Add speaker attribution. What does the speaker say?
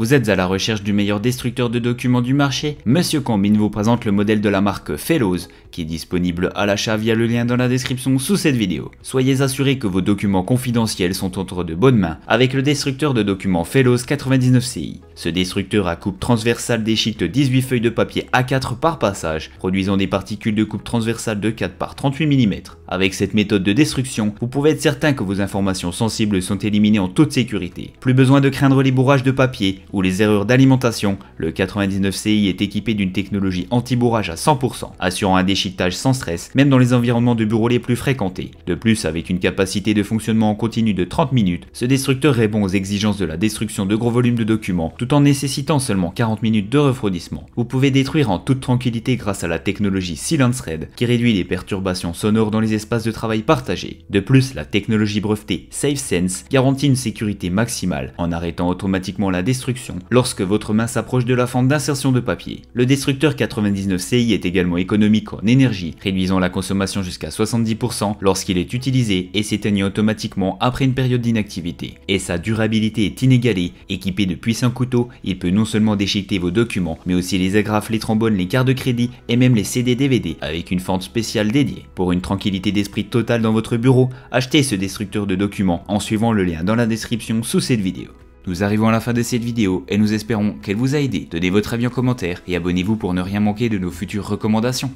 Speaker 1: Vous êtes à la recherche du meilleur destructeur de documents du marché Monsieur Combine vous présente le modèle de la marque Fellows, qui est disponible à l'achat via le lien dans la description sous cette vidéo. Soyez assurés que vos documents confidentiels sont entre de bonnes mains avec le destructeur de documents Fellows 99CI. Ce destructeur à coupe transversale déchiquette 18 feuilles de papier A4 par passage, produisant des particules de coupe transversale de 4 par 38 mm. Avec cette méthode de destruction, vous pouvez être certain que vos informations sensibles sont éliminées en toute sécurité. Plus besoin de craindre les bourrages de papier ou les erreurs d'alimentation, le 99CI est équipé d'une technologie anti-bourrage à 100%, assurant un déchiquetage sans stress, même dans les environnements de bureaux les plus fréquentés. De plus, avec une capacité de fonctionnement en continu de 30 minutes, ce destructeur répond aux exigences de la destruction de gros volumes de documents, en nécessitant seulement 40 minutes de refroidissement, vous pouvez détruire en toute tranquillité grâce à la technologie Silence Red qui réduit les perturbations sonores dans les espaces de travail partagés. De plus, la technologie brevetée SafeSense garantit une sécurité maximale en arrêtant automatiquement la destruction lorsque votre main s'approche de la fente d'insertion de papier. Le destructeur 99CI est également économique en énergie, réduisant la consommation jusqu'à 70% lorsqu'il est utilisé et s'éteignant automatiquement après une période d'inactivité. Et sa durabilité est inégalée, équipée de puissants couteaux il peut non seulement déchiqueter vos documents, mais aussi les agrafes, les trombones, les cartes de crédit et même les CD-DVD avec une fente spéciale dédiée. Pour une tranquillité d'esprit totale dans votre bureau, achetez ce destructeur de documents en suivant le lien dans la description sous cette vidéo. Nous arrivons à la fin de cette vidéo et nous espérons qu'elle vous a aidé. Donnez votre avis en commentaire et abonnez-vous pour ne rien manquer de nos futures recommandations.